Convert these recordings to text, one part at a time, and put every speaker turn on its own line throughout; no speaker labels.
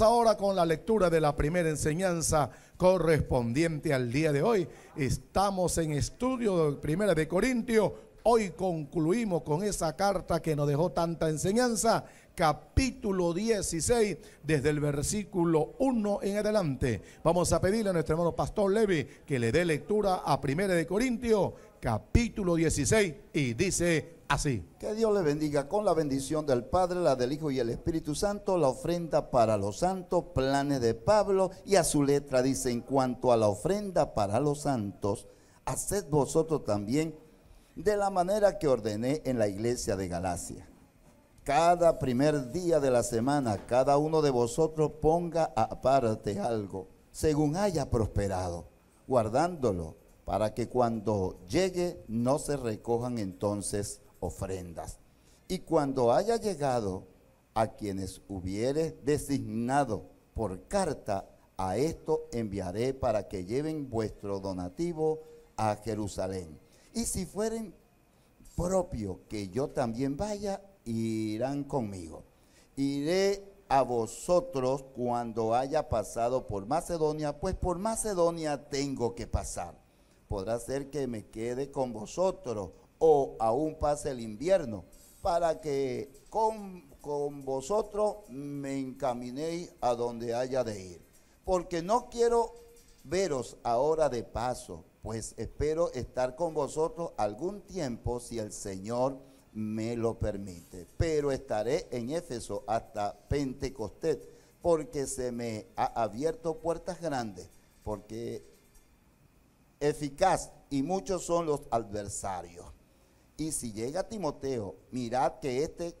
ahora con la lectura de la primera enseñanza correspondiente al día de hoy. Estamos en estudio de Primera de Corintio Hoy concluimos con esa carta que nos dejó tanta enseñanza, capítulo 16, desde el versículo 1 en adelante. Vamos a pedirle a nuestro hermano Pastor Levi que le dé lectura a Primera de Corintio capítulo 16, y dice así.
Que Dios le bendiga con la bendición del Padre, la del Hijo y el Espíritu Santo, la ofrenda para los santos, planes de Pablo y a su letra dice, en cuanto a la ofrenda para los santos, haced vosotros también de la manera que ordené en la iglesia de Galacia. Cada primer día de la semana, cada uno de vosotros ponga aparte algo, según haya prosperado, guardándolo, para que cuando llegue no se recojan entonces ofrendas. Y cuando haya llegado a quienes hubiere designado por carta, a esto enviaré para que lleven vuestro donativo a Jerusalén. Y si fueren propio que yo también vaya, irán conmigo. Iré a vosotros cuando haya pasado por Macedonia, pues por Macedonia tengo que pasar. Podrá ser que me quede con vosotros o aún pase el invierno, para que con, vosotros me encaminéis a donde haya de ir. Porque no quiero veros ahora de paso, pues espero estar con vosotros algún tiempo si el Señor me lo permite. Pero estaré en Éfeso hasta Pentecostés, porque se me ha abierto puertas grandes, porque eficaz y muchos son los adversarios. Y si llega Timoteo, mirad que esté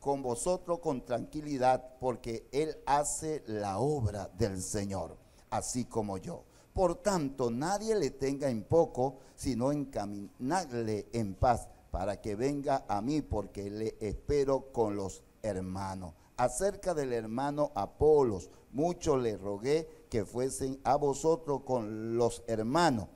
con vosotros con tranquilidad, porque él hace la obra del Señor, así como yo. Por tanto, nadie le tenga en poco, sino encaminadle en paz, para que venga a mí, porque le espero con los hermanos. Acerca del hermano Apolos, mucho le rogué que fuesen a vosotros con los hermanos.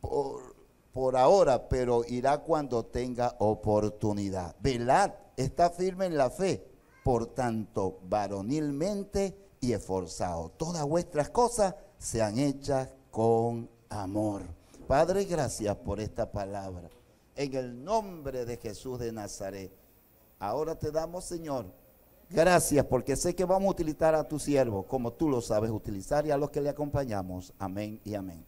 Por por ahora, pero irá cuando tenga oportunidad. Velad, está firme en la fe, por tanto, varonilmente y esforzado. Todas vuestras cosas sean hechas con amor. Padre, gracias por esta palabra. En el nombre de Jesús de Nazaret. Ahora te damos, Señor, gracias porque sé que vamos a utilizar a tu siervo como tú lo sabes utilizar y a los que le acompañamos. Amén y amén.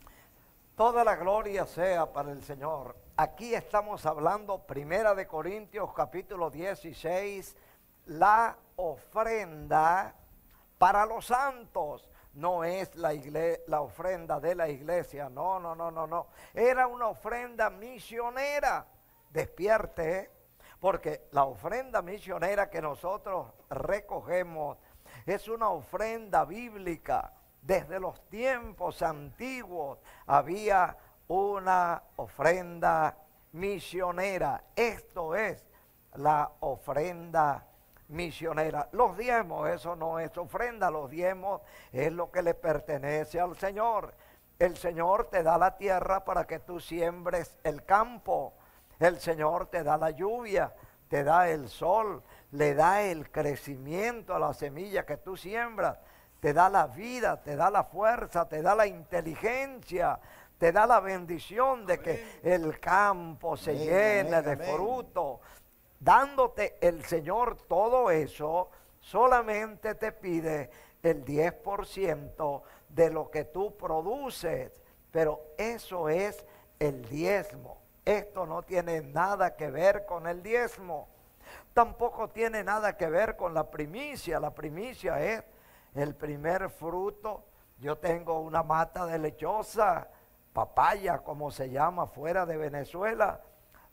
Toda la gloria sea para el Señor. Aquí estamos hablando, Primera de Corintios capítulo 16, la ofrenda para los santos. No es la, la ofrenda de la iglesia, no, no, no, no, no. Era una ofrenda misionera. Despierte, porque la ofrenda misionera que nosotros recogemos es una ofrenda bíblica desde los tiempos antiguos había una ofrenda misionera. Esto es la ofrenda misionera. Los diezmos, eso no es ofrenda, los diezmos es lo que le pertenece al Señor. El Señor te da la tierra para que tú siembres el campo. El Señor te da la lluvia, te da el sol, le da el crecimiento a la semilla que tú siembras te da la vida, te da la fuerza, te da la inteligencia, te da la bendición de que el campo se llene de fruto. Dándote el Señor todo eso, solamente te pide el 10% de lo que tú produces, pero eso es el diezmo. Esto no tiene nada que ver con el diezmo. Tampoco tiene nada que ver con la primicia. La primicia es el primer fruto. Yo tengo una mata de lechosa, papaya, como se llama, fuera de Venezuela.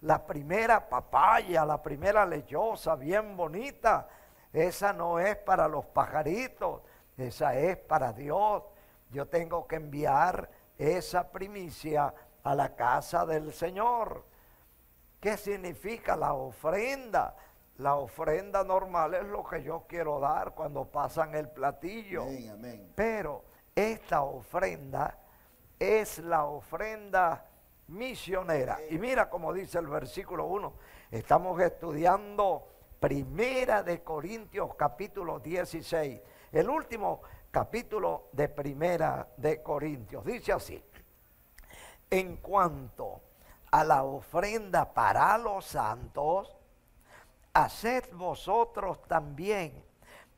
La primera papaya, la primera lechosa, bien bonita. Esa no es para los pajaritos, esa es para Dios. Yo tengo que enviar esa primicia a la casa del Señor. ¿Qué significa la ofrenda? La ofrenda normal es lo que yo quiero dar cuando pasan el platillo. Pero esta ofrenda es la ofrenda misionera. Y mira como dice el versículo 1. Estamos estudiando Primera de Corintios capítulo 16. El último capítulo de Primera de Corintios. Dice así. En cuanto a la ofrenda para los santos, haced vosotros también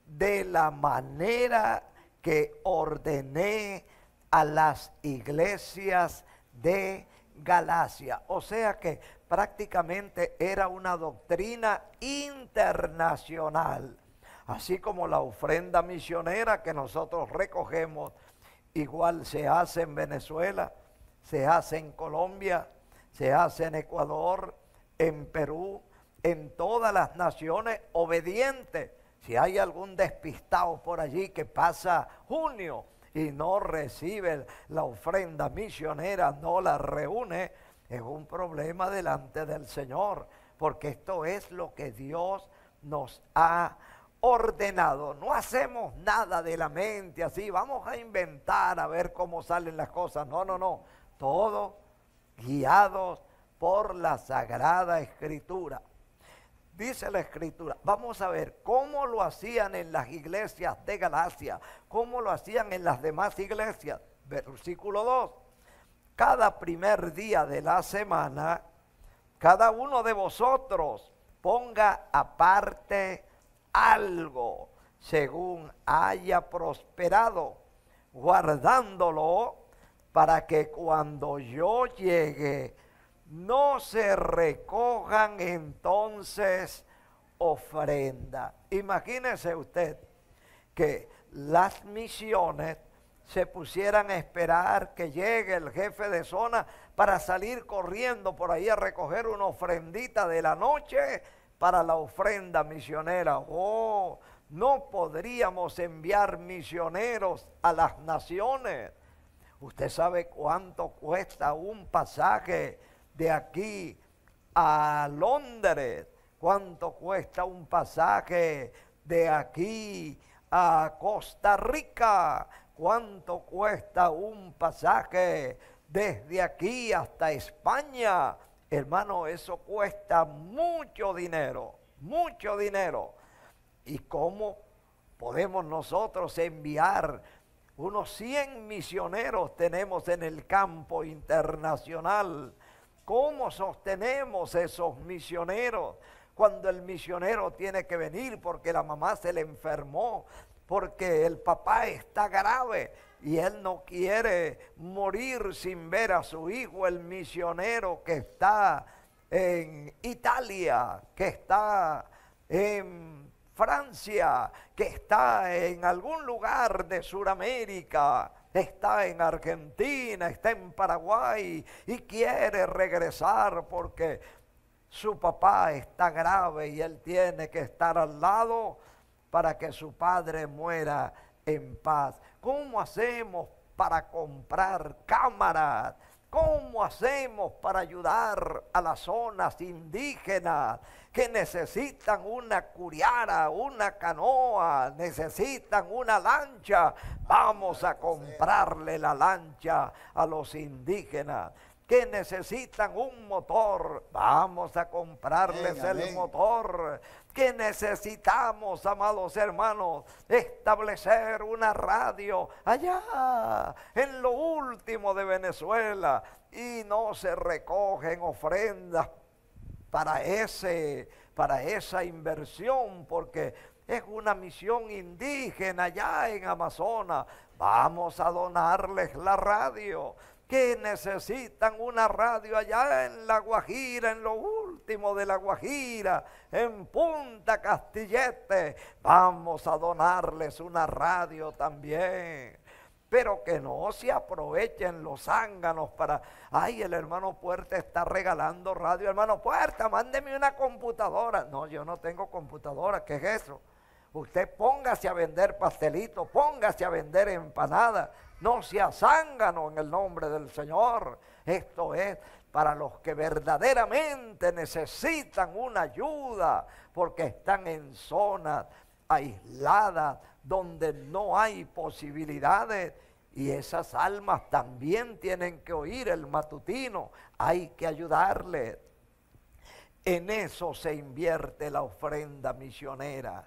de la manera que ordené a las iglesias de Galacia. O sea que prácticamente era una doctrina internacional, así como la ofrenda misionera que nosotros recogemos, igual se hace en Venezuela, se hace en Colombia, se hace en Ecuador, en Perú, en todas las naciones obedientes. Si hay algún despistado por allí que pasa junio y no recibe la ofrenda misionera, no la reúne, es un problema delante del Señor, porque esto es lo que Dios nos ha ordenado. No hacemos nada de la mente así, vamos a inventar a ver cómo salen las cosas. No, no, no. Todo guiados por la Sagrada Escritura. Dice la escritura, vamos a ver cómo lo hacían en las iglesias de Galacia, cómo lo hacían en las demás iglesias. Versículo 2. Cada primer día de la semana, cada uno de vosotros ponga aparte algo según haya prosperado, guardándolo para que cuando yo llegue no se recojan entonces ofrenda. Imagínese usted que las misiones se pusieran a esperar que llegue el jefe de zona para salir corriendo por ahí a recoger una ofrendita de la noche para la ofrenda misionera. Oh, no podríamos enviar misioneros a las naciones. Usted sabe cuánto cuesta un pasaje de aquí a Londres, cuánto cuesta un pasaje de aquí a Costa Rica, cuánto cuesta un pasaje desde aquí hasta España. Hermano, eso cuesta mucho dinero, mucho dinero. ¿Y cómo podemos nosotros enviar unos 100 misioneros tenemos en el campo internacional ¿Cómo sostenemos esos misioneros? Cuando el misionero tiene que venir porque la mamá se le enfermó, porque el papá está grave y él no quiere morir sin ver a su hijo, el misionero que está en Italia, que está en Francia, que está en algún lugar de Sudamérica, está en Argentina, está en Paraguay y quiere regresar porque su papá está grave y él tiene que estar al lado para que su padre muera en paz. ¿Cómo hacemos para comprar cámaras ¿Cómo hacemos para ayudar a las zonas indígenas que necesitan una curiara, una canoa, necesitan una lancha? Vamos a comprarle la lancha a los indígenas que necesitan un motor. Vamos a comprarles el motor que necesitamos, amados hermanos, establecer una radio
allá
en lo último de Venezuela y no se recogen ofrendas para ese para esa inversión porque es una misión indígena allá en Amazonas. Vamos a donarles la radio que necesitan una radio allá en La Guajira, en lo último de La Guajira, en Punta Castillete. Vamos a donarles una radio también pero que no se aprovechen los zánganos para, ay, el hermano Puerta está regalando radio, hermano Puerta, mándeme una computadora. No, yo no tengo computadora, ¿qué es eso? Usted póngase a vender pastelitos, póngase a vender empanadas, no sea zángano en el nombre del Señor. Esto es para los que verdaderamente necesitan una ayuda porque están en zonas aisladas donde no hay posibilidades y esas almas también tienen que oír el matutino, hay que ayudarles. En eso se invierte la ofrenda misionera.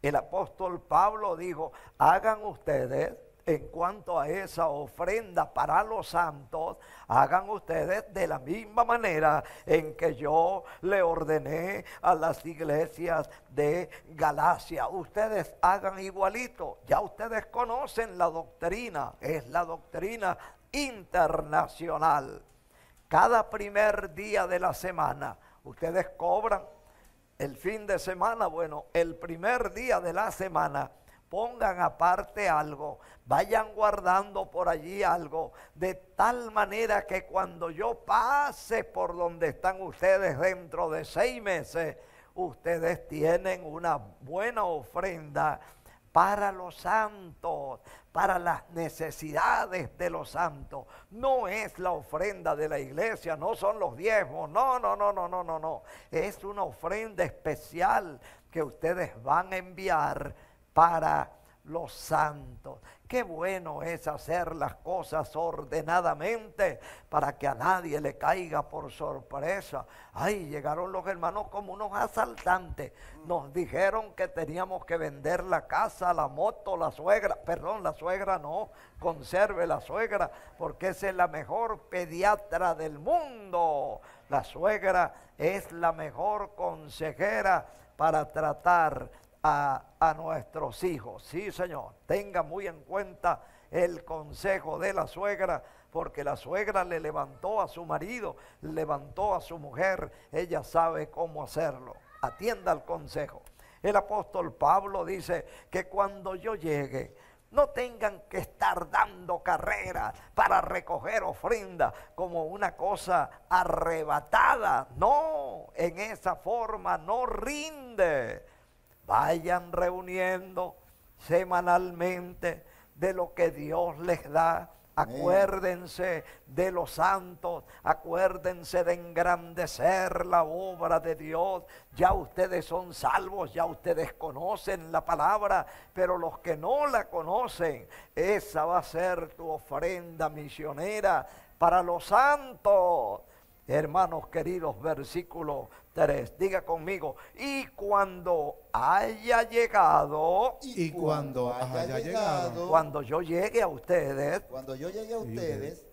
El apóstol Pablo dijo, hagan ustedes en cuanto a esa ofrenda para los santos, hagan ustedes de la misma manera en que yo le ordené a las iglesias de Galacia. Ustedes hagan igualito. Ya ustedes conocen la doctrina, es la doctrina internacional. Cada primer día de la semana, ustedes cobran el fin de semana, bueno, el primer día de la semana pongan aparte algo, vayan guardando por allí algo, de tal manera que cuando yo pase por donde están ustedes dentro de seis meses, ustedes tienen una buena ofrenda para los santos, para las necesidades de los santos. No es la ofrenda de la iglesia, no son los diezmos, no, no, no, no, no, no, no. Es una ofrenda especial que ustedes van a enviar para los santos. Qué bueno es hacer las cosas ordenadamente para que a nadie le caiga por sorpresa. Ay, llegaron los hermanos como unos asaltantes. Nos dijeron que teníamos que vender la casa, la moto, la suegra. Perdón, la suegra no. Conserve la suegra porque es la mejor pediatra del mundo. La suegra es la mejor consejera para tratar a, nuestros hijos. Sí, Señor, tenga muy en cuenta el consejo de la suegra, porque la suegra le levantó a su marido, levantó a su mujer, ella sabe cómo hacerlo. Atienda al consejo. El apóstol Pablo dice que cuando yo llegue, no tengan que estar dando carrera para recoger ofrenda como una cosa arrebatada. No, en esa forma no rinde Vayan reuniendo semanalmente de lo que Dios les da. Acuérdense de los santos, acuérdense de engrandecer la obra de Dios. Ya ustedes son salvos, ya ustedes conocen la palabra, pero los que no la conocen, esa va a ser tu ofrenda misionera para los santos. Hermanos queridos, versículo Diga conmigo, y cuando haya llegado, y, cuando, haya, llegado, cuando yo llegue a ustedes, cuando yo llegue a ustedes,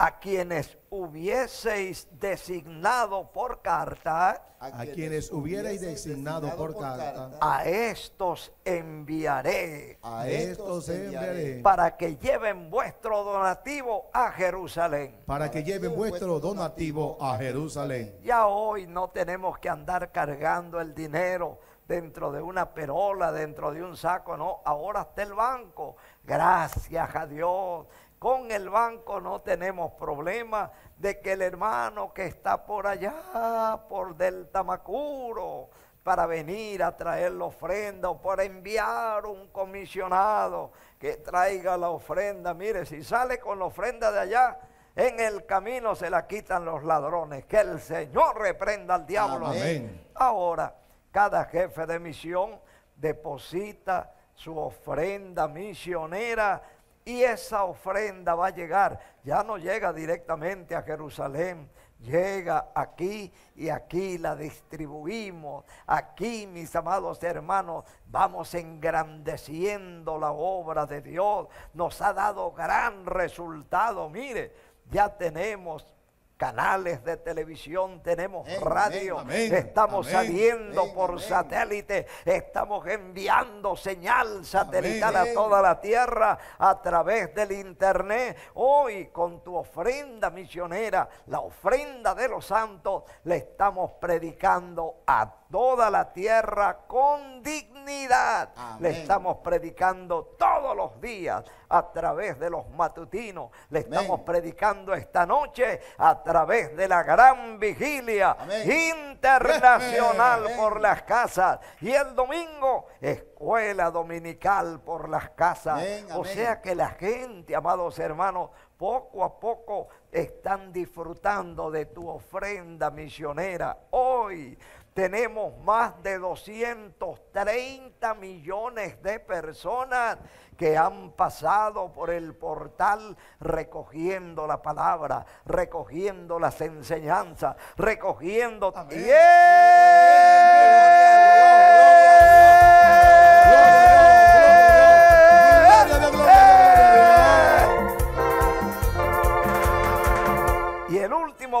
a quienes hubieseis designado por carta, a, quienes hubierais
designado, por, carta, a
estos enviaré,
a estos enviaré, para que
lleven vuestro donativo a Jerusalén,
para que lleven vuestro donativo a Jerusalén.
Ya hoy no tenemos que andar cargando el dinero dentro de una perola, dentro de un saco, no, ahora está el banco. Gracias a Dios con el banco no tenemos problema de que el hermano que está por allá, por del Macuro para venir a traer la ofrenda o para enviar un comisionado que traiga la ofrenda. Mire, si sale con la ofrenda de allá, en el camino se la quitan los ladrones. Que el Señor reprenda al diablo.
Amén.
Ahora, cada jefe de misión deposita su ofrenda misionera y esa ofrenda va a llegar, ya no llega directamente a Jerusalén, llega aquí y aquí la distribuimos. Aquí, mis amados hermanos, vamos engrandeciendo la obra de Dios. Nos ha dado gran resultado. Mire, ya tenemos canales de televisión, tenemos radio, estamos saliendo por satélite, estamos enviando señal satelital a toda la tierra a través del internet. Hoy con tu ofrenda misionera, la ofrenda de los santos, le estamos predicando a toda la tierra con dignidad. Le estamos predicando todos los días a través de los matutinos. Le estamos predicando esta noche a través de la gran vigilia internacional por las casas. Y el domingo, escuela dominical por las casas. O sea que la gente, amados hermanos, poco a poco están disfrutando de tu ofrenda misionera. Hoy tenemos más de 230 millones de personas que han pasado por el portal recogiendo la palabra, recogiendo las enseñanzas, recogiendo también.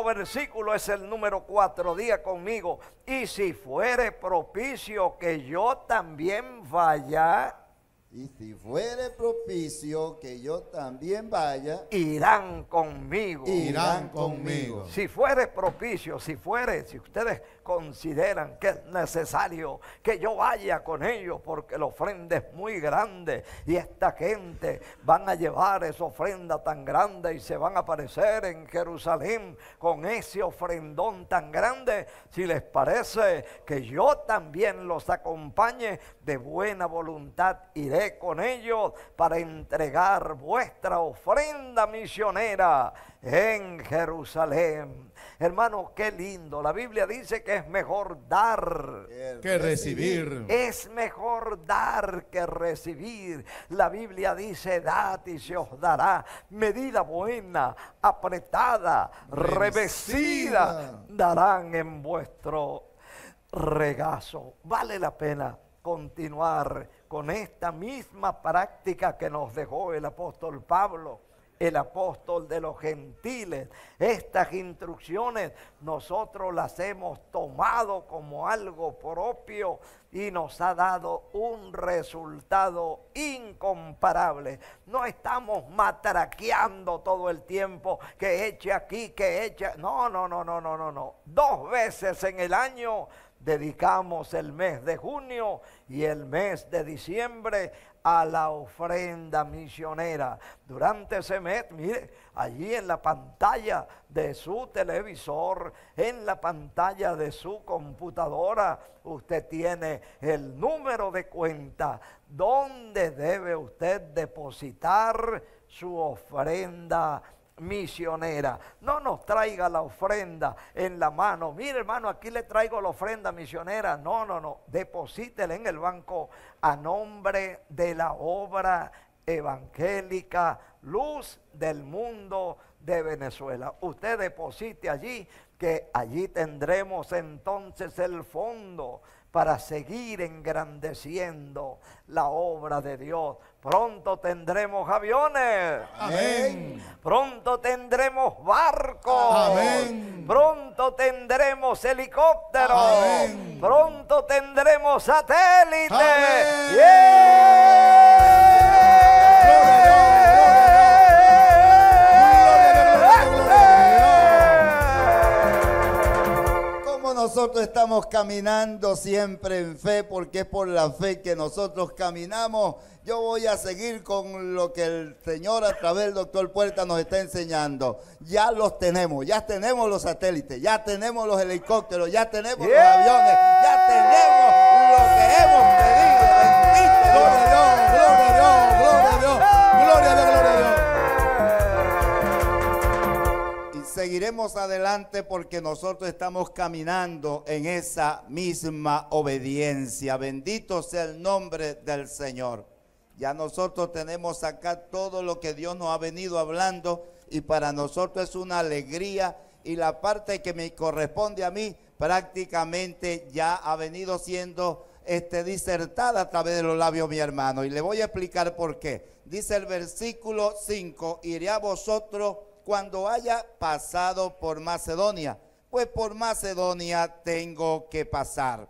versículo es el número cuatro día conmigo, y si fuere propicio que yo también vaya. Y
si fuere
propicio que yo también vaya, irán conmigo. Irán conmigo. Si fuere propicio, si fuere, si ustedes consideran que es necesario que yo vaya con ellos porque la ofrenda es muy grande y esta gente van a llevar esa ofrenda tan grande y se van a aparecer en Jerusalén con ese ofrendón tan grande. Si les parece que yo también los acompañe, de buena voluntad iré con ellos para entregar vuestra ofrenda misionera en Jerusalén. Hermano, qué lindo. La Biblia dice que es mejor dar que recibir. Es mejor dar que recibir. La Biblia dice, dad y se os dará. Medida buena, apretada, revestida, darán en vuestro regazo. Vale la pena continuar con esta misma práctica que nos dejó el apóstol Pablo el apóstol de los gentiles. Estas instrucciones nosotros las hemos tomado como algo propio y nos ha dado un resultado incomparable. No estamos matraqueando todo el tiempo que eche aquí, que eche. No, no, no, no, no, no, no. Dos veces en el año dedicamos el mes de junio y el mes de diciembre a la ofrenda misionera. Durante ese mes, mire, allí en la pantalla de su televisor, en la pantalla de su computadora, usted tiene el número de cuenta donde debe usted depositar su ofrenda misionera. No nos traiga la ofrenda en la mano. Mire, hermano, aquí le traigo la ofrenda misionera. No, no, no. Deposítela en el banco a nombre de la obra evangélica Luz del Mundo de Venezuela. Usted deposite allí, que allí tendremos entonces el fondo para seguir engrandeciendo la obra de Dios. Pronto tendremos aviones. Amén. Pronto tendremos barcos. Amén. Pronto tendremos helicópteros. Pronto tendremos satélites.
nosotros estamos caminando siempre en fe, porque es por la fe que nosotros caminamos. Yo voy a seguir con lo que el Señor a través del doctor Puerta nos está enseñando. Ya los tenemos, ya tenemos los satélites, ya tenemos los helicópteros, ya tenemos los aviones,
ya tenemos lo que hemos pedido.
seguiremos adelante porque nosotros estamos caminando en esa misma obediencia. Bendito sea el nombre del Señor. Ya nosotros tenemos acá todo lo que Dios nos ha venido hablando y para nosotros es una alegría y la parte que me corresponde a mí prácticamente ya ha venido siendo este, disertada a través de los labios mi hermano y le voy a explicar por qué. Dice el versículo 5, iré a vosotros cuando haya pasado por Macedonia, pues por Macedonia tengo que pasar.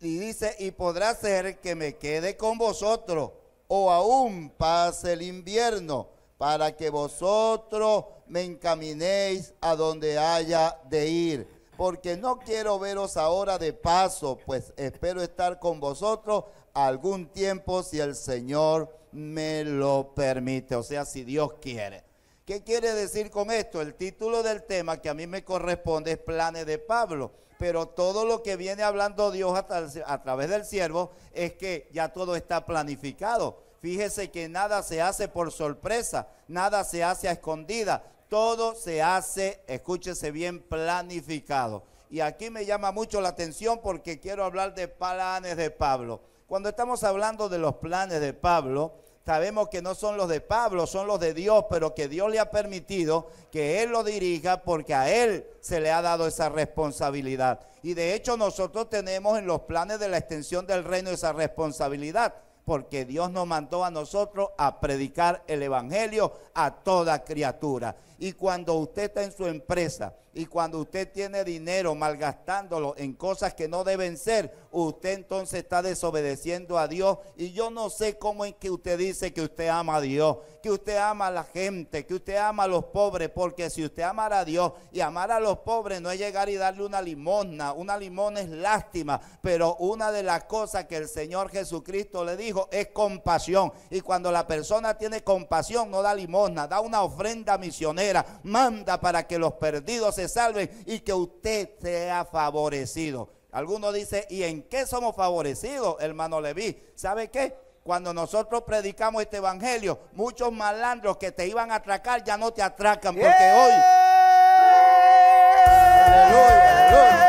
Y dice, y podrá ser que me quede con vosotros o aún pase el invierno para que vosotros me encaminéis a donde haya de ir. Porque no quiero veros ahora de paso, pues espero estar con vosotros algún tiempo si el Señor me lo permite, o sea, si Dios quiere. ¿Qué quiere decir con esto? El título del tema que a mí me corresponde es Planes de Pablo, pero todo lo que viene hablando Dios a, través del siervo es que ya todo está planificado. Fíjese que nada se hace por sorpresa, nada se hace a escondida, todo se hace, escúchese bien, planificado. Y aquí me llama mucho la atención porque quiero hablar de planes de Pablo. Cuando estamos hablando de los planes de Pablo, sabemos que no son los de Pablo, son los de Dios, pero que Dios le ha permitido que Él lo dirija porque a Él se le ha dado esa responsabilidad. Y de hecho nosotros tenemos en los planes de la extensión del reino esa responsabilidad, porque Dios nos mandó a nosotros a predicar el Evangelio a toda criatura. Y cuando usted está en su empresa y cuando usted tiene dinero malgastándolo en cosas que no deben ser, usted entonces está desobedeciendo a Dios. Y yo no sé cómo es que usted dice que usted ama a Dios, que usted ama a la gente, que usted ama a los pobres, porque si usted amara a Dios y amar a los pobres no es llegar y darle una limosna, una limosna es lástima, pero una de las cosas que el Señor Jesucristo le dijo es compasión. Y cuando la persona tiene compasión no da limosna, da una ofrenda misionera Manda para que los perdidos se salven y que usted sea favorecido. Algunos dice ¿y en qué somos favorecidos, hermano Leví? ¿Sabe qué? Cuando nosotros predicamos este evangelio, muchos malandros que te iban a atracar ya no te atracan porque hoy...
¡Eh! ¡Aleluya, aleluya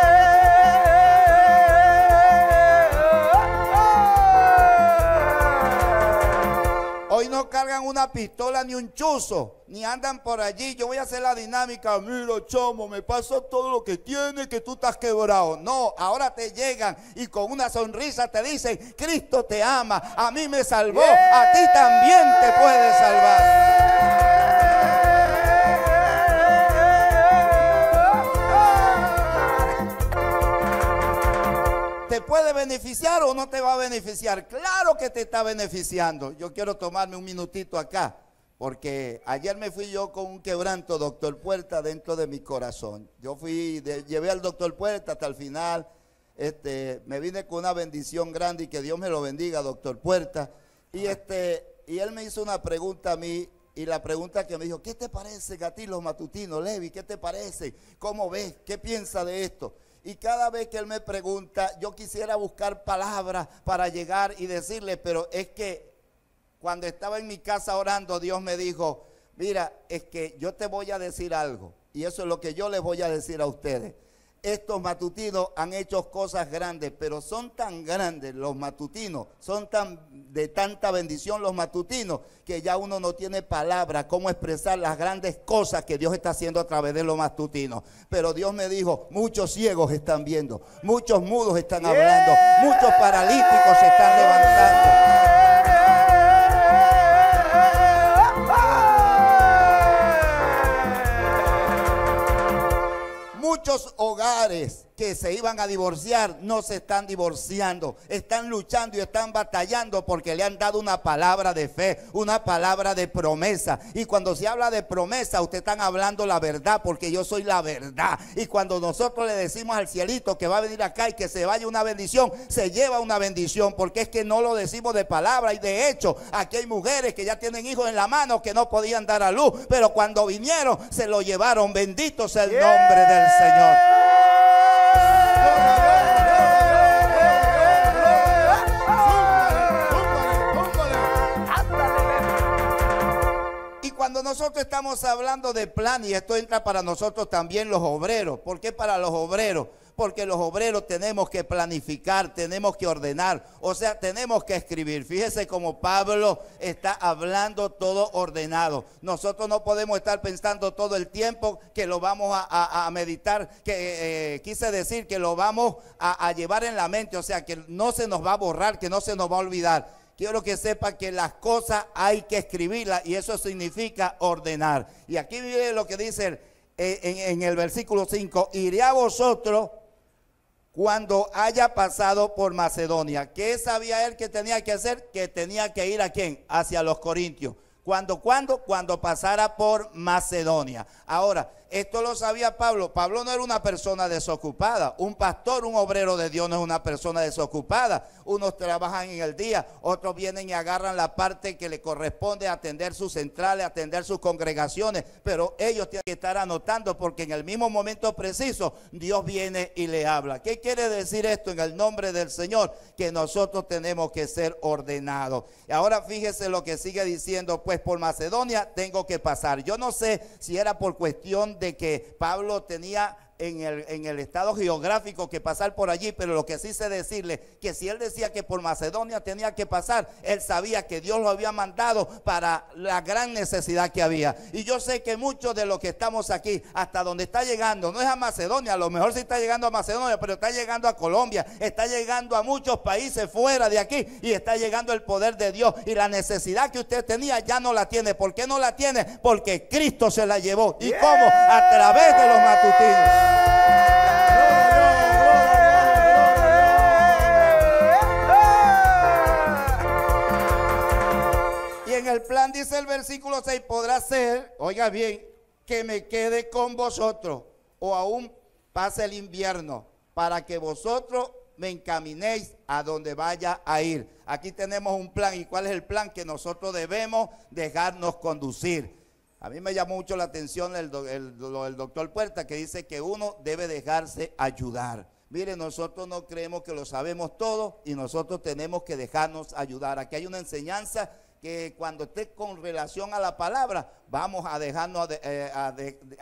cargan una pistola ni un chuzo, ni andan por allí. Yo voy a hacer la dinámica, mira, chomo, me pasa todo lo que tiene que tú estás quebrado. No, ahora te llegan y con una sonrisa te dicen, Cristo te ama, a mí me salvó, a ti también te puede salvar. puede beneficiar o no te va a beneficiar. Claro que te está beneficiando. Yo quiero tomarme un minutito acá, porque ayer me fui yo con un quebranto, doctor Puerta, dentro de mi corazón. Yo fui, llevé al doctor Puerta hasta el final. Este, me vine con una bendición grande y que Dios me lo bendiga, doctor Puerta. Y, este, y él me hizo una pregunta a mí y la pregunta que me dijo, ¿qué te parece a Matutino, Levi? ¿Qué te parece? ¿Cómo ves? ¿Qué piensa de esto? Y cada vez que él me pregunta, yo quisiera buscar palabras para llegar y decirle, pero es que cuando estaba en mi casa orando, Dios me dijo, mira, es que yo te voy a decir algo. Y eso es lo que yo les voy a decir a ustedes estos matutinos han hecho cosas grandes, pero son tan grandes los matutinos, son tan de tanta bendición los matutinos, que ya uno no tiene palabra cómo expresar las grandes cosas que Dios está haciendo a través de los matutinos. Pero Dios me dijo, muchos ciegos están viendo, muchos mudos están hablando, muchos paralíticos se están levantando. muchos hogares que se iban a divorciar no se están divorciando, están luchando y están batallando porque le han dado una palabra de fe, una palabra de promesa. Y cuando se habla de promesa, usted están hablando la verdad porque yo soy la verdad. Y cuando nosotros le decimos al cielito que va a venir acá y que se vaya una bendición, se lleva una bendición porque es que no lo decimos de palabra. Y de hecho, aquí hay mujeres que ya tienen hijos en la mano que no podían dar a luz, pero cuando vinieron se lo llevaron. Bendito sea el nombre del Señor. Y Cuando nosotros estamos hablando de plan, y esto entra para nosotros también los obreros, ¿por qué para los obreros? porque los obreros tenemos que planificar, tenemos que ordenar, o sea, tenemos que escribir. Fíjese cómo Pablo está hablando todo ordenado. Nosotros no podemos estar pensando todo el tiempo que lo vamos a, meditar, que eh, eh, quise decir que lo vamos a, llevar en la mente, o sea, que no se nos va a borrar, que no se nos va a olvidar quiero que sepa que las cosas hay que escribirlas y eso significa ordenar. Y aquí viene lo que dice en, en el versículo 5, iré a vosotros cuando haya pasado por Macedonia. ¿Qué sabía él que tenía que hacer? Que tenía que ir a quién? Hacia los Corintios. ¿Cuándo, cuando, Cuando pasara por Macedonia. Ahora, esto lo sabía Pablo. Pablo no era una persona desocupada. Un pastor, un obrero de Dios no es una persona desocupada. Unos trabajan en el día, otros vienen y agarran la parte que le corresponde atender sus centrales, atender sus congregaciones. Pero ellos tienen que estar anotando porque en el mismo momento preciso Dios viene y le habla. ¿Qué quiere decir esto en el nombre del Señor? Que nosotros tenemos que ser ordenados. Y ahora fíjese lo que sigue diciendo, pues por Macedonia tengo que pasar. Yo no sé si era por cuestión de que Pablo tenía en el, estado geográfico que pasar por allí, pero lo que sí sé decirle, que si él decía que por Macedonia tenía que pasar, él sabía que Dios lo había mandado para la gran necesidad que había. Y yo sé que muchos de los que estamos aquí, hasta donde está llegando, no es a Macedonia, a lo mejor sí está llegando a Macedonia, pero está llegando a Colombia, está llegando a muchos países fuera de aquí y está llegando el poder de Dios. Y la necesidad que usted tenía ya no la tiene. ¿Por qué no la tiene? Porque Cristo se la llevó. ¿Y cómo? A través de los matutinos. Y en el plan dice el versículo 6, podrá ser, oiga bien, que me quede con vosotros o aún pase el invierno para que vosotros me encaminéis a donde vaya a ir. Aquí tenemos un plan y cuál es el plan que nosotros debemos dejarnos conducir. A mí me llamó mucho la atención el, doctor Puerta que dice que uno debe dejarse ayudar. Mire, nosotros no creemos que lo sabemos todo y nosotros tenemos que dejarnos ayudar. Aquí hay una enseñanza que cuando esté con relación a la palabra, vamos a dejarnos, eh, a,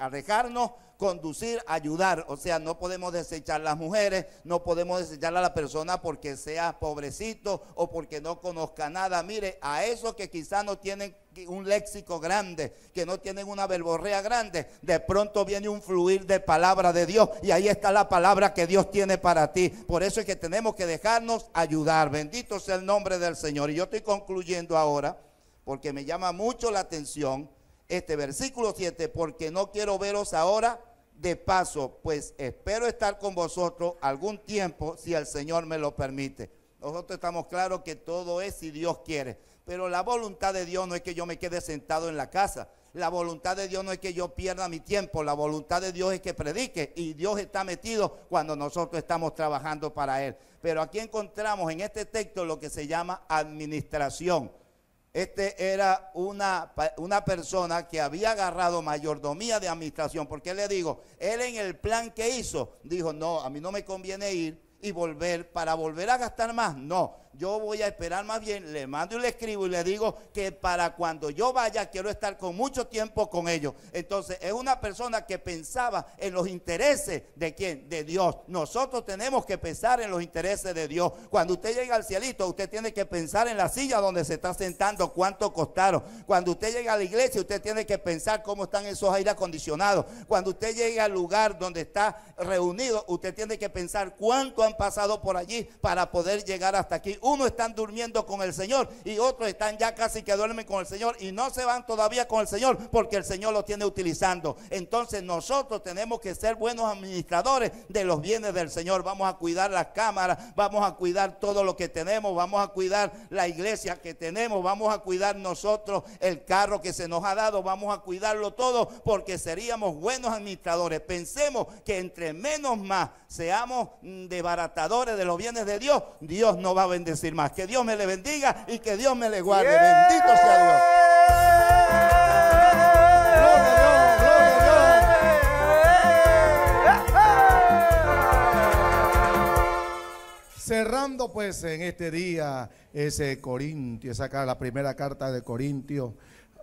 dejarnos conducir, ayudar. O sea, no podemos desechar a las mujeres, no podemos desechar a la persona porque sea pobrecito o porque no conozca nada. Mire, a eso que quizás no tienen un léxico grande, que no tienen una verborrea grande, de pronto viene un fluir de palabra de Dios y ahí está la palabra que Dios tiene para ti. Por eso es que tenemos que dejarnos ayudar. Bendito sea el nombre del Señor. Y yo estoy concluyendo ahora porque me llama mucho la atención este versículo 7, porque no quiero veros ahora de paso, pues espero estar con vosotros algún tiempo si el Señor me lo permite. Nosotros estamos claros que todo es si Dios quiere. Pero la voluntad de Dios no es que yo me quede sentado en la casa. La voluntad de Dios no es que yo pierda mi tiempo. La voluntad de Dios es que predique. Y Dios está metido cuando nosotros estamos trabajando para Él. Pero aquí encontramos en este texto lo que se llama administración. Este era una, una, persona que había agarrado mayordomía de administración. Porque le digo, él en el plan que hizo, dijo, no, a mí no me conviene ir y volver para volver a gastar más. No, yo voy a esperar más bien, le mando y le escribo y le digo que para cuando yo vaya quiero estar con mucho tiempo con ellos. Entonces es una persona que pensaba en los intereses de quién, de Dios. Nosotros tenemos que pensar en los intereses de Dios. Cuando usted llega al cielito, usted tiene que pensar en la silla donde se está sentando, cuánto costaron. Cuando usted llega a la iglesia, usted tiene que pensar cómo están esos aire acondicionados. Cuando usted llega al lugar donde está reunido, usted tiene que pensar cuánto han pasado por allí para poder llegar hasta aquí unos están durmiendo con el Señor y otros están ya casi que duermen con el Señor y no se van todavía con el Señor porque el Señor lo tiene utilizando. Entonces nosotros tenemos que ser buenos administradores de los bienes del Señor. Vamos a cuidar las cámaras, vamos a cuidar todo lo que tenemos, vamos a cuidar la iglesia que tenemos, vamos a cuidar nosotros el carro que se nos ha dado, vamos a cuidarlo todo porque seríamos buenos administradores. Pensemos que entre menos más seamos desbaratadores de los bienes de Dios, Dios no va a vender decir más. Que Dios me le bendiga y que Dios me le guarde. Bendito sea Dios.
Cerrando pues en este día ese Corintio, esa la primera carta de Corintio.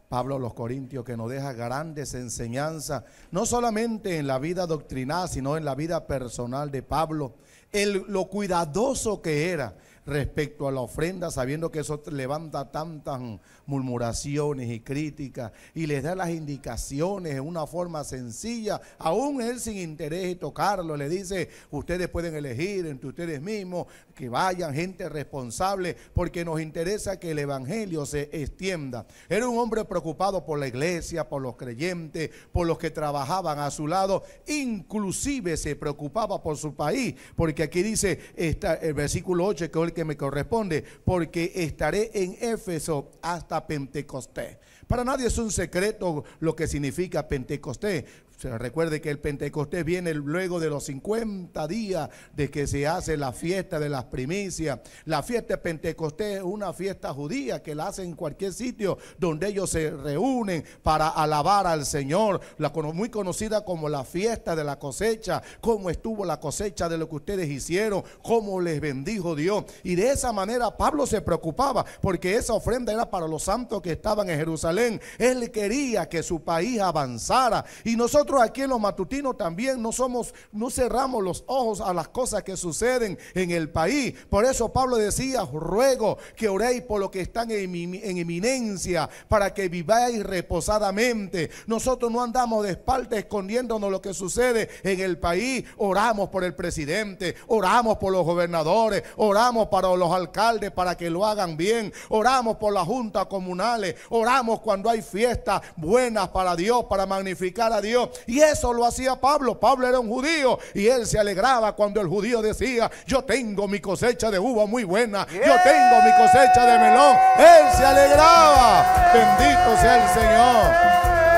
Pablo los Corintios, que nos deja grandes enseñanzas, no solamente en la vida doctrinal, sino en la vida personal de Pablo, el, lo cuidadoso que era respecto a la ofrenda, sabiendo que eso levanta tantas murmuraciones y críticas y les da las indicaciones en una forma sencilla, aún él sin interés de tocarlo, le dice, ustedes pueden elegir entre ustedes mismos que vayan gente responsable, porque nos interesa que el Evangelio se extienda. Era un hombre preocupado por la iglesia, por los creyentes, por los que trabajaban a su lado, inclusive se preocupaba por su país, porque aquí dice el versículo 8, que es el que me corresponde, porque estaré en Éfeso hasta Pentecostés. Para nadie es un secreto lo que significa Pentecostés. Se recuerde que el Pentecostés viene luego de los 50 días de que se hace la fiesta de las primicias. La fiesta de Pentecostés es una fiesta judía que la hacen en cualquier sitio donde ellos se reúnen para alabar al Señor. La, muy conocida como la fiesta de la cosecha, cómo estuvo la cosecha de lo que ustedes hicieron, cómo les bendijo Dios. Y de esa manera Pablo se preocupaba porque esa ofrenda era para los santos que estaban en Jerusalén. Él quería que su país avanzara. Y nosotros nosotros aquí en los matutinos también no somos, no cerramos los ojos a las cosas que suceden en el país. Por eso Pablo decía, ruego que oréis por lo que están en, en eminencia, para que viváis reposadamente. Nosotros no andamos de espalda escondiéndonos lo que sucede en el país. Oramos por el presidente, oramos por los gobernadores, oramos para los alcaldes para que lo hagan bien, oramos por las juntas comunales, oramos cuando hay fiestas buenas para Dios, para magnificar a Dios. Y eso lo hacía Pablo. Pablo era un judío y él se alegraba cuando el judío decía, yo tengo mi cosecha de uva muy buena, yo tengo mi cosecha de melón. Él se alegraba. Bendito sea el Señor.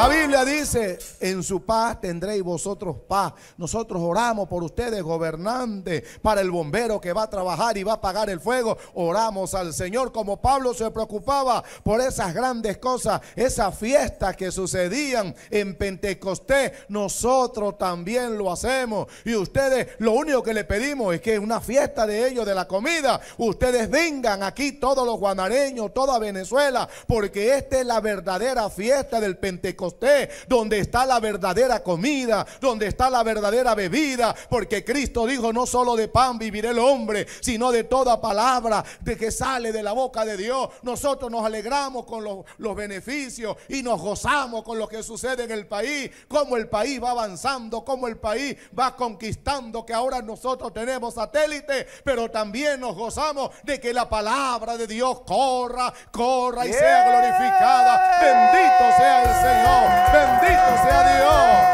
La Biblia dice, en su paz tendréis vosotros paz. Nosotros oramos por ustedes, gobernantes, para el bombero que va a trabajar y va a apagar el fuego. Oramos al Señor como Pablo se preocupaba por esas grandes cosas, esas fiestas que sucedían en Pentecostés. Nosotros también lo hacemos. Y ustedes, lo único que le pedimos es que una fiesta de ellos, de la comida, ustedes vengan aquí todos los guanareños, toda Venezuela, porque esta es la verdadera fiesta del Pentecostés usted, donde está la verdadera comida, donde está la verdadera bebida, porque Cristo dijo, no solo de pan vivirá el hombre, sino de toda palabra de que sale de la boca de Dios. Nosotros nos alegramos con los, beneficios y nos gozamos con lo que sucede en el país, cómo el país va avanzando, cómo el país va conquistando, que ahora nosotros tenemos satélite, pero también nos gozamos de que la palabra de Dios corra, corra y sea glorificada. Bendito sea el Señor. Bendito sea Dios.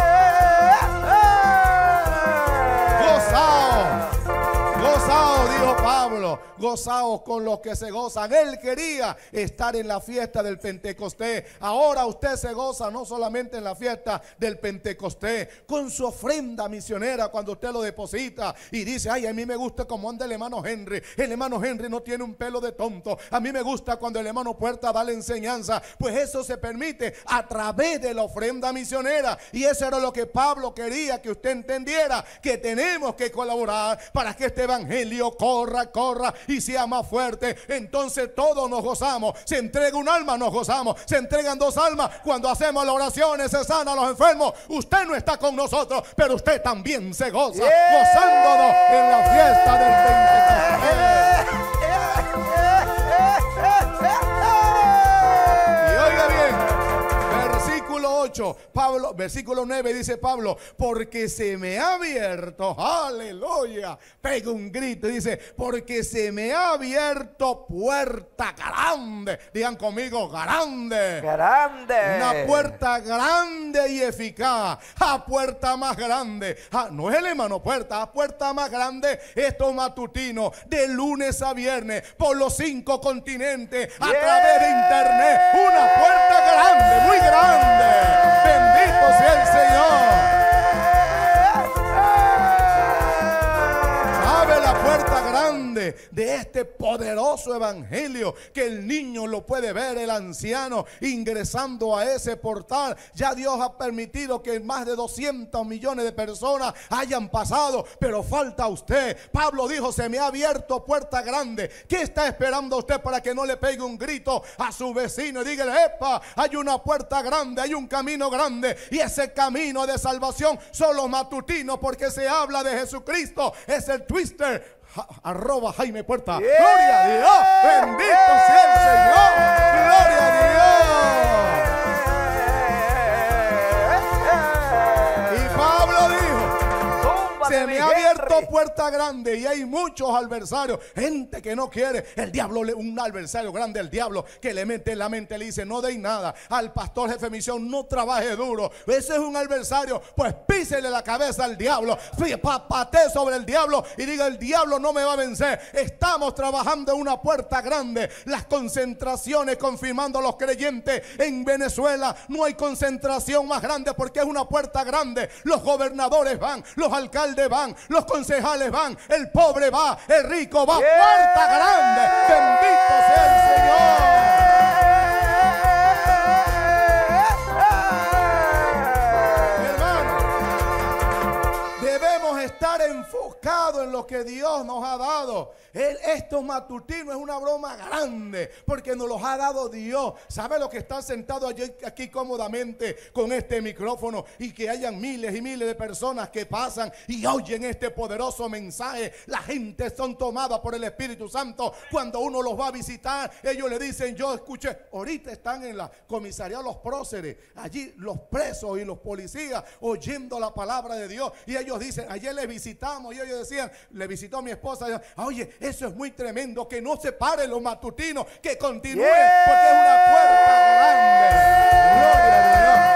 Pablo, gozaos con los que se gozan. Él quería estar en la fiesta del Pentecostés. Ahora usted se goza no solamente en la fiesta del Pentecostés, con su ofrenda misionera cuando usted lo deposita y dice, ay, a mí me gusta cómo anda el hermano Henry. El hermano Henry no tiene un pelo de tonto. A mí me gusta cuando el hermano Puerta da la enseñanza. Pues eso se permite a través de la ofrenda misionera. Y eso era lo que Pablo quería que usted entendiera, que tenemos que colaborar para que este evangelio corra corra, y sea más fuerte. Entonces todos nos gozamos. Se entrega un alma, nos gozamos. Se entregan dos almas. Cuando hacemos las oraciones, se sanan los enfermos. Usted no está con nosotros, pero usted también se goza, gozándonos en la fiesta del 20. Pablo, versículo 9 dice Pablo, porque se me ha abierto, aleluya, pega un grito y dice, porque se me ha abierto puerta grande, digan conmigo, grande, grande, una puerta grande y eficaz, a ah, puerta más grande, ah, no es el hermano puerta, a ah, puerta más grande, esto matutino, de lunes a viernes, por los cinco continentes, a través de internet, una puerta grande, muy grande. Bendito sea el Señor. de este poderoso evangelio que el niño lo puede ver, el anciano ingresando a ese portal. Ya Dios ha permitido que más de 200 millones de personas hayan pasado, pero falta usted. Pablo dijo, se me ha abierto puerta grande. ¿Qué está esperando usted para que no le pegue un grito a su vecino y dígale, epa, hay una puerta grande, hay un camino grande y ese camino de salvación Solo matutino porque se habla de Jesucristo. Es el twister, arroba Jaime Puerta. Gloria a Dios. Bendito sea el Señor. Gloria a Dios. Se me ha abierto puerta grande y hay muchos adversarios, gente que no quiere. El diablo, un adversario grande, el diablo que le mete en la mente, le dice, no deis nada. Al pastor jefe misión, no trabaje duro. Ese es un adversario, pues písele la cabeza al diablo. Papate sobre el diablo y diga, el diablo no me va a vencer. Estamos trabajando en una puerta grande. Las concentraciones confirmando a los creyentes en Venezuela. No hay concentración más grande porque es una puerta grande. Los gobernadores van, los alcaldes van, los concejales van, el pobre va, el rico va. ¡Puerta grande! ¡Bendito sea el Señor! lo que Dios nos ha dado. estos esto matutino es una broma grande porque nos los ha dado Dios. ¿Sabe lo que está sentado aquí cómodamente con este micrófono y que hayan miles y miles de personas que pasan y oyen este poderoso mensaje? La gente son tomadas por el Espíritu Santo. Cuando uno los va a visitar, ellos le dicen, yo escuché, ahorita están en la comisaría los próceres, allí los presos y los policías oyendo la palabra de Dios y ellos dicen, ayer les visitamos y ellos decían, le visitó a mi esposa. Oye, eso es muy tremendo, que no se pare los matutinos, que continúe, porque es una puerta grande. Gloria a Dios.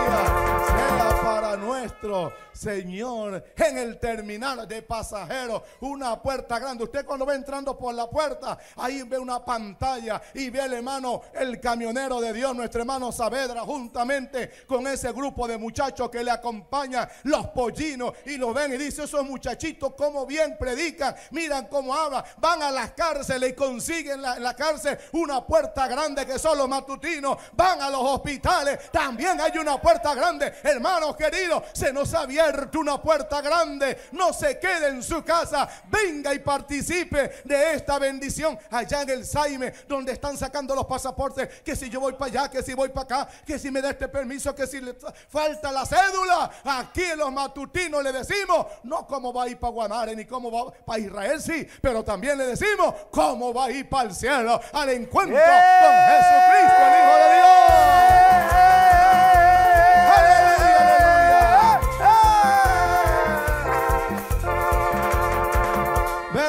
la gloria sea para nuestro Señor, en el terminal de pasajeros, una puerta grande. Usted cuando va entrando por la puerta, ahí ve una pantalla y ve el hermano, el camionero de Dios, nuestro hermano Saavedra, juntamente con ese grupo de muchachos que le acompaña los pollinos, y lo ven y dice, esos muchachitos, cómo bien predican, miran cómo hablan, van a las cárceles y consiguen en la cárcel una puerta grande que son los matutinos, van a los hospitales, también hay una puerta grande, hermanos queridos, se nos había una puerta grande. No se quede en su casa. Venga y participe de esta bendición allá en el Saime, donde están sacando los pasaportes. Que si yo voy para allá, que si voy para acá, que si me da este permiso, que si le falta la cédula. Aquí en los matutinos le decimos, no cómo va a ir para Guanare, ni cómo va para Israel, sí, pero también le decimos cómo va a ir para el cielo, al encuentro con ¡Eh! Jesucristo, el Hijo de Dios.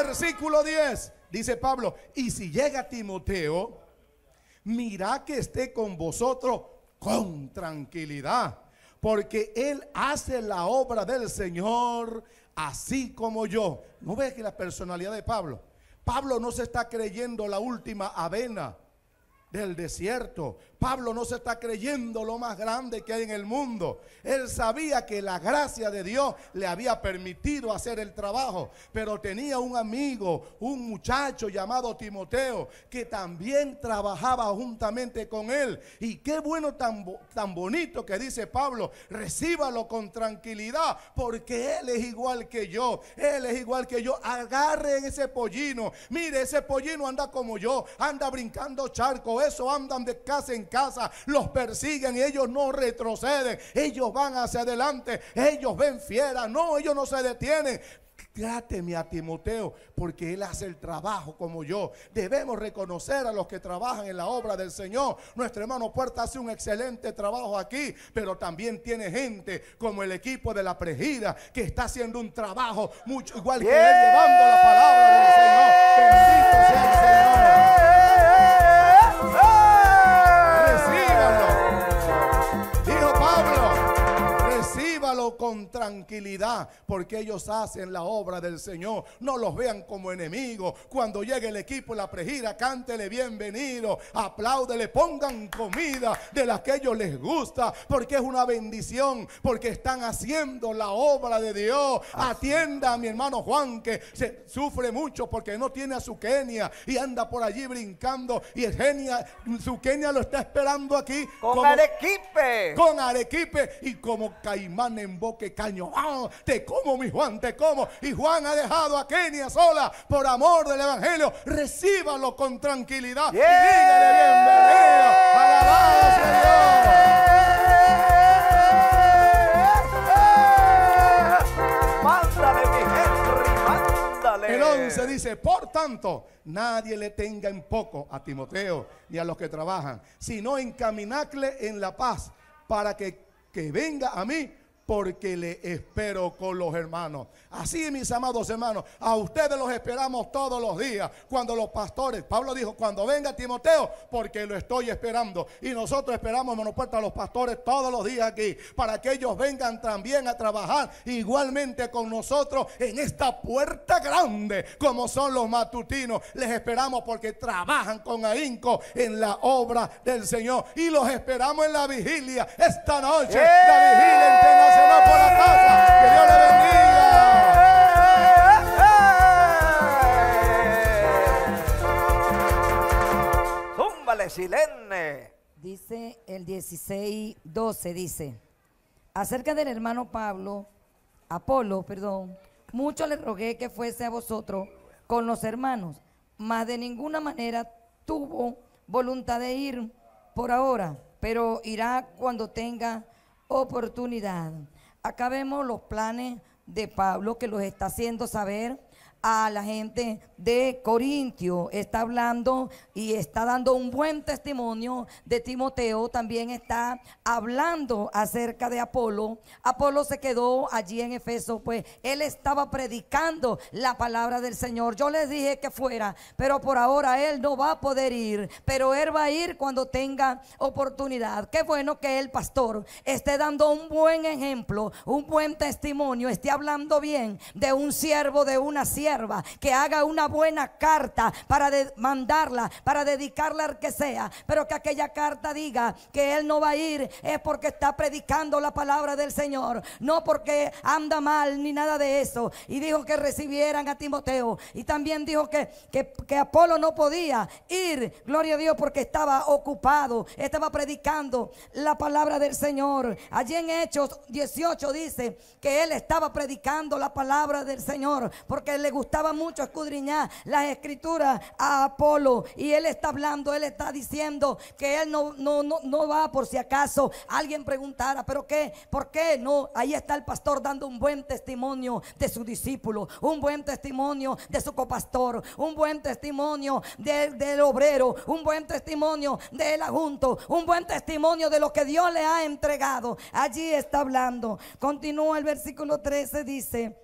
versículo 10 dice Pablo, y si llega Timoteo, mira que esté con vosotros con tranquilidad, porque él hace la obra del Señor así como yo. ¿No ves que la personalidad de Pablo? Pablo no se está creyendo la última avena del desierto. Pablo no se está creyendo lo más grande que hay en el mundo. Él sabía que la gracia de Dios le había permitido hacer el trabajo, pero tenía un amigo, un muchacho llamado Timoteo, que también trabajaba juntamente con él. Y qué bueno tan, tan bonito que dice Pablo, recíbalo con tranquilidad, porque él es igual que yo, él es igual que yo. Agarren ese pollino, mire, ese pollino anda como yo, anda brincando charco, eso andan de casa en casa, los persiguen y ellos no retroceden, ellos van hacia adelante, ellos ven fiera, no, ellos no se detienen. Tráteme a Timoteo porque él hace el trabajo como yo. Debemos reconocer a los que trabajan en la obra del Señor. Nuestro hermano Puerta hace un excelente trabajo aquí, pero también tiene gente como el equipo de la pregida, que está haciendo un trabajo mucho igual que él llevando la palabra del Señor. Bendito sea el Señor. porque ellos hacen la obra del Señor. No los vean como enemigos. Cuando llegue el equipo la pregira, cántele bienvenido, apláudele, pongan comida de la que ellos les gusta porque es una bendición, porque están haciendo la obra de Dios. Atienda a mi hermano Juan que sufre mucho porque no tiene a su Kenia y anda por allí brincando y su Kenia lo está esperando aquí. Con Arequipe. Con Arequipe y como caimán en boque caña ¡Ah! Te como, mi Juan, te como. Y Juan ha dejado a Kenia sola por amor del Evangelio. Recíbalo con tranquilidad y dígale bienvenido. Alabado Señor. El 11 dice, por tanto, nadie le tenga en poco a Timoteo ni a los que trabajan, sino encaminarle en la paz para que, que venga a mí porque le espero con los hermanos. Así, mis amados hermanos, a ustedes los esperamos todos los días. Cuando los pastores, Pablo dijo, cuando venga Timoteo, porque lo estoy esperando. Y nosotros esperamos, hermano Puerta, a los pastores todos los días aquí, para que ellos vengan también a trabajar igualmente con nosotros en esta puerta grande, como son los matutinos. Les esperamos porque trabajan con ahínco en la obra del Señor. Y los esperamos en la vigilia esta noche. La vigilia entre ¡Eh! nosotros por
Dice el 16, 12, dice, acerca del hermano Pablo, Apolo, perdón, mucho le rogué que fuese a vosotros con los hermanos, mas de ninguna manera tuvo voluntad de ir por ahora, pero irá cuando tenga oportunidad. Acá vemos los planes de Pablo que los está haciendo saber a la gente de Corintio. Está hablando y está dando un buen testimonio de Timoteo. También está hablando acerca de Apolo. Apolo se quedó allí en Efeso, pues él estaba predicando la palabra del Señor. Yo les dije que fuera, pero por ahora él no va a poder ir, pero él va a ir cuando tenga oportunidad. Qué bueno que el pastor esté dando un buen ejemplo, un buen testimonio, esté hablando bien de un siervo, de una sierva que haga una buena carta para mandarla, para dedicarla al que sea, pero que aquella carta diga que él no va a ir es porque está predicando la palabra del Señor, no porque anda mal ni nada de eso. Y dijo que recibieran a Timoteo. Y también dijo que, que, que Apolo no podía ir, gloria a Dios, porque estaba ocupado, estaba predicando la palabra del Señor. Allí en Hechos 18 dice que él estaba predicando la palabra del Señor porque le gustaba gustaba mucho escudriñar las escrituras a Apolo. Y él está hablando, él está diciendo que él no, no, no, va por si acaso alguien preguntara, pero qué, ¿por qué no? Ahí está el pastor dando un buen testimonio de su discípulo, un buen testimonio de su copastor, un buen testimonio del, obrero, un buen testimonio del adjunto, un buen testimonio de lo que Dios le ha entregado. Allí está hablando. Continúa el versículo 13, dice,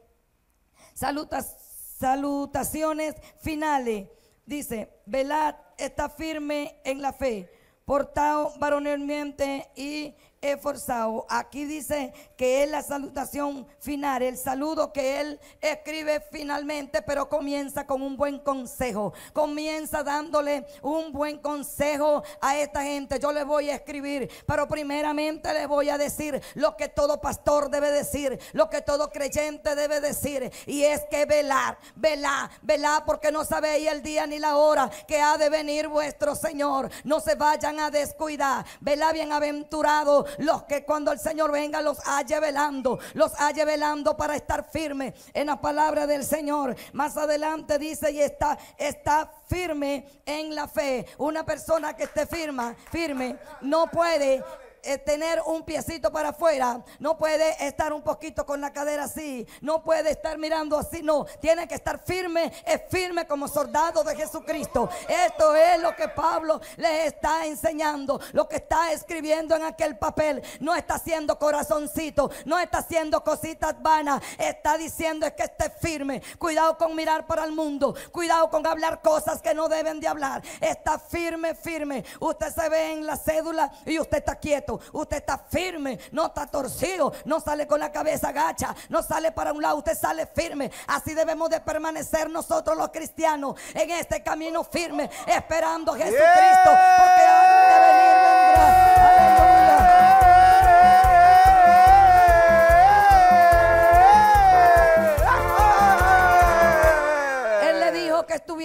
salutas salutaciones finales. Dice, velad, está firme en la fe, portado varonilmente y forzado. Aquí dice que es la salutación final, el saludo que él escribe finalmente, pero comienza con un buen consejo. Comienza dándole un buen consejo a esta gente. Yo le voy a escribir, pero primeramente le voy a decir lo que todo pastor debe decir, lo que todo creyente debe decir, y es que velar, velar, velar, porque no sabéis el día ni la hora que ha de venir vuestro Señor. No se vayan a descuidar. Velar bienaventurado los que cuando el Señor venga los haya velando, los haya velando para estar firme en la palabra del Señor. Más adelante dice y está, está firme en la fe. Una persona que esté firma, firme, no puede eh, tener un piecito para afuera, no puede estar un poquito con la cadera así, no puede estar mirando así, no, tiene que estar firme, es firme como soldado de Jesucristo. Esto es lo que Pablo le está enseñando, lo que está escribiendo en aquel papel. No está haciendo corazoncito, no está haciendo cositas vanas, está diciendo es que esté firme. Cuidado con mirar para el mundo, cuidado con hablar cosas que no deben de hablar. Está firme, firme. Usted se ve en la cédula y usted está quieto usted está firme, no está torcido, no sale con la cabeza gacha, no sale para un lado, usted sale firme. Así debemos de permanecer nosotros los cristianos en este camino firme, esperando a Jesucristo, porque ahora debe venir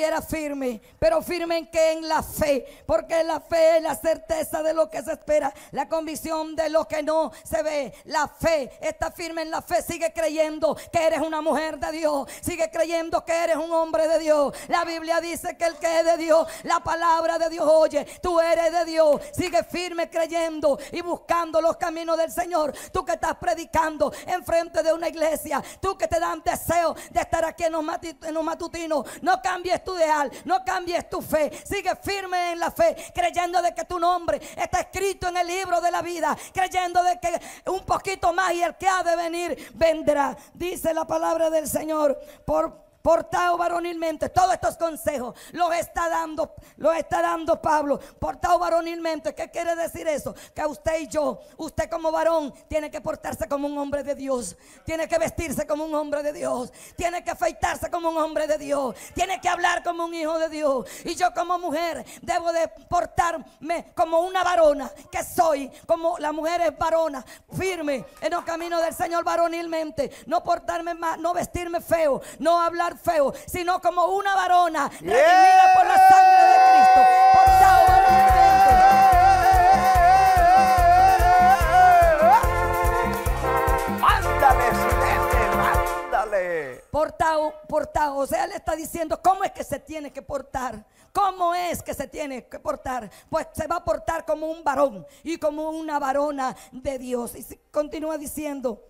era firme, pero firme en que en la fe, porque la fe es la certeza de lo que se espera, la convicción de lo que no se ve. La fe está firme en la fe, sigue creyendo que eres una mujer de Dios, sigue creyendo que eres un hombre de Dios. La Biblia dice que el que es de Dios, la palabra de Dios oye, tú eres de Dios, sigue firme creyendo y buscando los caminos del Señor. Tú que estás predicando en frente de una iglesia, tú que te dan deseo de estar aquí en los matutinos, no cambies tu ideal, no cambies tu fe, sigue firme en la fe, creyendo de que tu nombre está escrito en el libro de la vida, creyendo de que un poquito más y el que ha de venir vendrá. Dice la palabra del Señor por portado varonilmente. Todos estos consejos los está dando, los está dando Pablo. portado varonilmente. ¿Qué quiere decir eso? Que usted y yo, usted como varón, tiene que portarse como un hombre de Dios. Tiene que vestirse como un hombre de Dios. Tiene que afeitarse como un hombre de Dios. Tiene que hablar como un hijo de Dios. Y yo como mujer debo de portarme como una varona que soy, como la mujer es varona, firme en los caminos del Señor varonilmente. No portarme más, no vestirme feo, no hablar feo, sino como una varona
redimida
por la sangre de Cristo. Portao, portao. O sea, le está diciendo cómo es que se tiene que portar. ¿Cómo es que se tiene que portar? Pues se va a portar como un varón y como una varona de Dios. Y continúa diciendo,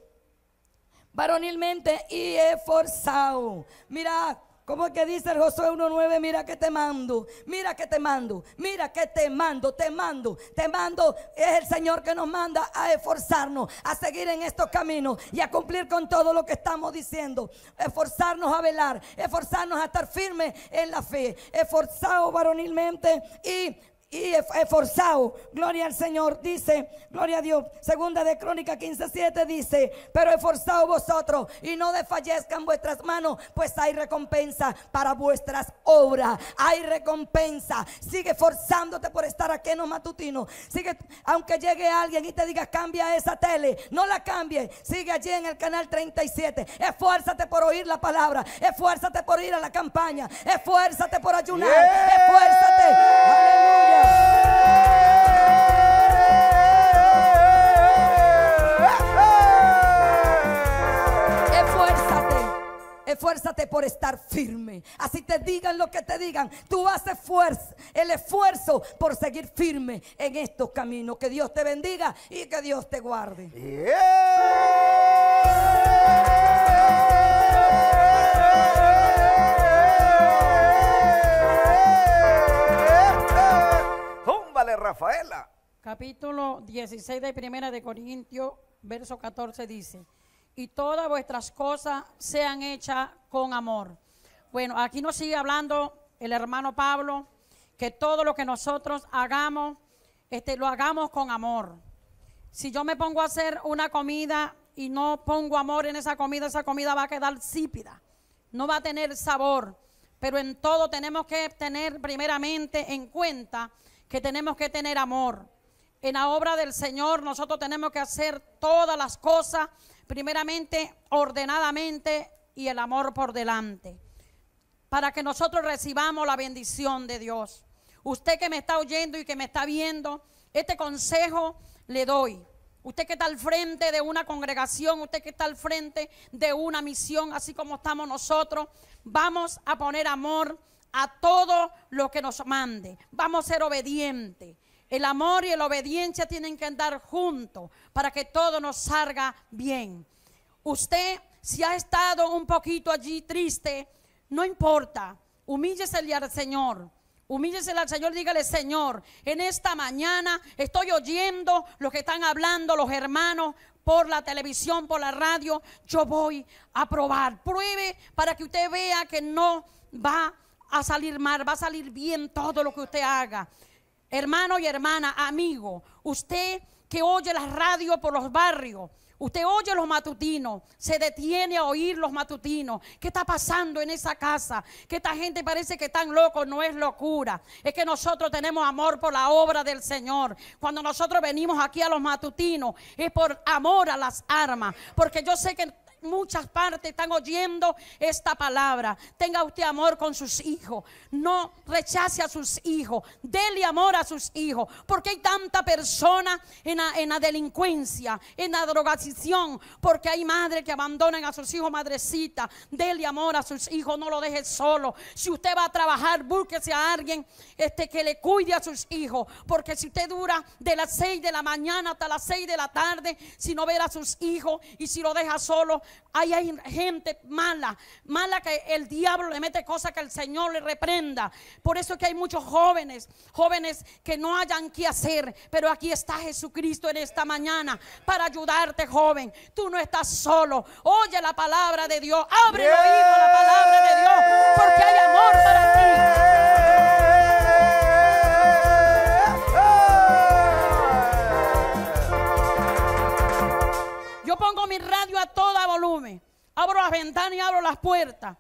varonilmente y esforzado. Mira, como que dice el Josué 1.9? Mira que te mando, mira que te mando, mira que te mando, te mando, te mando. Es el Señor que nos manda a esforzarnos, a seguir en estos caminos y a cumplir con todo lo que estamos diciendo. Esforzarnos a velar, esforzarnos a estar firmes en la fe, Esforzado, varonilmente y y esforzado e, Gloria al Señor, dice, gloria a Dios. Segunda de Crónica 15:7 dice, pero esforzado vosotros y no desfallezcan vuestras manos, pues hay recompensa para vuestras obras. Hay recompensa. Sigue esforzándote por estar aquí en los matutinos. Sigue, aunque llegue alguien y te diga, cambia esa tele, no la cambie. Sigue allí en el canal 37. Esfuérzate por oír la palabra. Esfuérzate por ir a la campaña. Esfuérzate por ayunar. Esfuérzate. Aleluya esfuérzate por estar firme. Así te digan lo que te digan. Tú haces fuerza, el esfuerzo por seguir firme en estos caminos. Que Dios te bendiga y que Dios te guarde.
Rafaela.
Capítulo 16 de Primera de Corintios, verso 14 dice, y todas vuestras cosas sean hechas con amor. Bueno, aquí nos sigue hablando el hermano Pablo, que todo lo que nosotros hagamos, este, lo hagamos con amor. Si yo me pongo a hacer una comida y no pongo amor en esa comida, esa comida va a quedar sípida, no va a tener sabor. Pero en todo tenemos que tener primeramente en cuenta que tenemos que tener amor. En la obra del Señor nosotros tenemos que hacer todas las cosas, primeramente ordenadamente y el amor por delante, para que nosotros recibamos la bendición de Dios. Usted que me está oyendo y que me está viendo, este consejo le doy. Usted que está al frente de una congregación, usted que está al frente de una misión, así como estamos nosotros, vamos a poner amor a todo lo que nos mande. Vamos a ser obedientes. El amor y la obediencia tienen que andar juntos para que todo nos salga bien. Usted, si ha estado un poquito allí triste, no importa. Humíllese al Señor. Humíllese al Señor, dígale, Señor, en esta mañana estoy oyendo lo que están hablando los hermanos por la televisión, por la radio. Yo voy a probar. Pruebe para que usted vea que no va a a salir mal, va a salir bien todo lo que usted haga. Hermano y hermana, amigo, usted que oye la radio por los barrios, Usted oye los matutinos, se detiene a oír los matutinos. ¿Qué está pasando en esa casa? Que esta gente parece que están locos, no es locura. Es que nosotros tenemos amor por la obra del Señor. Cuando nosotros venimos aquí a los matutinos es por amor a las armas, porque yo sé que muchas partes están oyendo esta palabra. Tenga usted amor con sus hijos. No rechace a sus hijos. Dele amor a sus hijos. Porque hay tanta persona en la, delincuencia, en la drogadicción Porque hay madres que abandonan a sus hijos, madrecita. Dele amor a sus hijos. No lo deje solo. Si usted va a trabajar, búsquese a alguien este, que le cuide a sus hijos. Porque si usted dura de las 6 de la mañana hasta las 6 de la tarde, si no ver a sus hijos y si lo deja solo, hay gente mala, mala que el diablo le mete cosas que el Señor le reprenda. Por eso es que hay muchos jóvenes, jóvenes que no hayan qué hacer. Pero aquí está Jesucristo en esta mañana para ayudarte, joven. Tú no estás solo. Oye la palabra de Dios. Abre el oído a la palabra de Dios. Porque hay amor para ti. pongo mi radio a todo volumen. Abro las ventanas y abro las puertas.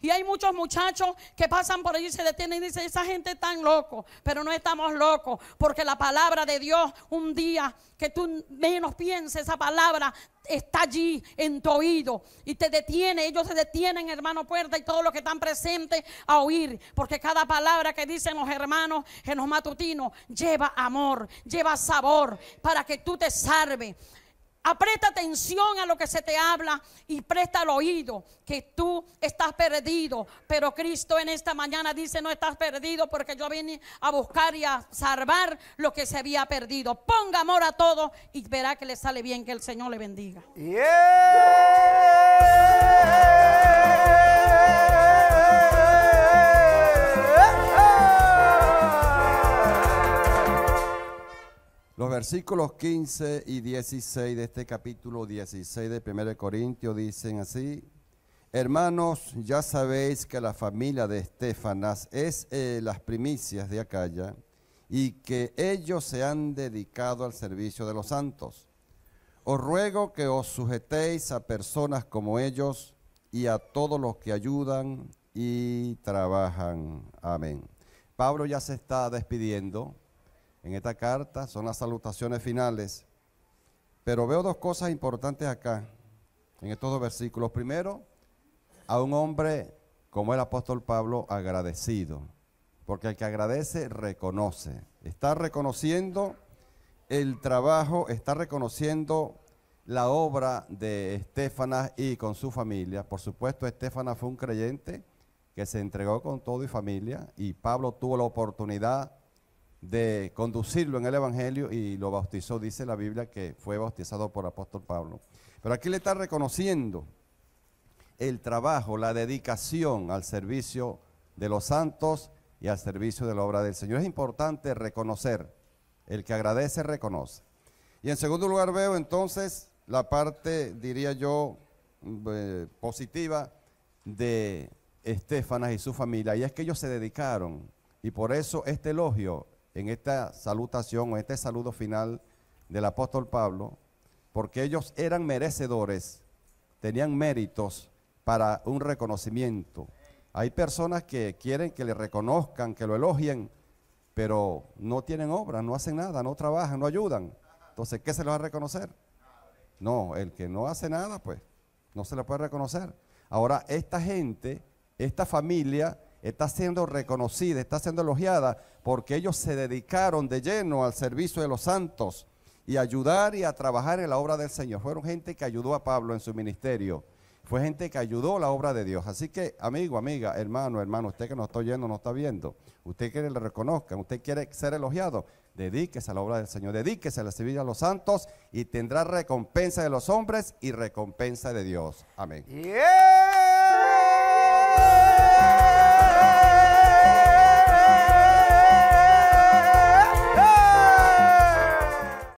Y hay muchos muchachos que pasan por allí, se detienen y dicen, esa gente está tan loco, pero no estamos locos, porque la palabra de Dios, un día que tú menos pienses, esa palabra está allí en tu oído y te detiene, ellos se detienen, hermano Puerta, y todos los que están presentes a oír, porque cada palabra que dicen los hermanos en los matutinos lleva amor, lleva sabor, para que tú te salves. Apresta atención a lo que se te habla y presta el oído que tú estás perdido. Pero Cristo en esta mañana dice, no estás perdido porque yo vine a buscar y a salvar lo que se había perdido. Ponga amor a todo y verá que le sale bien, que el Señor le bendiga.
Los versículos 15 y 16 de este capítulo 16 de 1 Corintio dicen así, hermanos, ya sabéis que la familia de Estefanas es eh, las primicias de Acaya y que ellos se han dedicado al servicio de los santos. Os ruego que os sujetéis a personas como ellos y a todos los que ayudan y trabajan. Amén. Pablo ya se está despidiendo en esta carta, son las salutaciones finales. Pero veo dos cosas importantes acá, en estos dos versículos. Primero, a un hombre como el apóstol Pablo, agradecido. Porque el que agradece, reconoce. Está reconociendo el trabajo, está reconociendo la obra de Estefana y con su familia. Por supuesto, Estefana fue un creyente que se entregó con todo y familia y Pablo tuvo la oportunidad de conducirlo en el Evangelio y lo bautizó, dice la Biblia, que fue bautizado por apóstol Pablo. Pero aquí le está reconociendo el trabajo, la dedicación al servicio de los santos y al servicio de la obra del Señor. Es importante reconocer, el que agradece reconoce. Y en segundo lugar veo entonces la parte, diría yo, mm, eh, positiva de Estefanas y su familia, y es que ellos se dedicaron, y por eso este elogio en esta salutación o este saludo final del apóstol Pablo, porque ellos eran merecedores, tenían méritos para un reconocimiento. Hay personas que quieren que le reconozcan, que lo elogien, pero no tienen obra, no hacen nada, no trabajan, no ayudan. Entonces, ¿qué se les va a reconocer? No, el que no hace nada, pues no se le puede reconocer. Ahora, esta gente, esta familia, está siendo reconocida, está siendo elogiada, porque ellos se dedicaron de lleno al servicio de los santos y a ayudar y a trabajar en la obra del Señor. Fueron gente que ayudó a Pablo en su ministerio. Fue gente que ayudó la obra de Dios. Así que, amigo, amiga, hermano, hermano, usted que no está oyendo, no está viendo, usted quiere que le reconozcan, usted quiere ser elogiado, dedíquese a la obra del Señor, dedíquese a la servir a los santos y tendrá recompensa de los hombres y recompensa de Dios. Amén.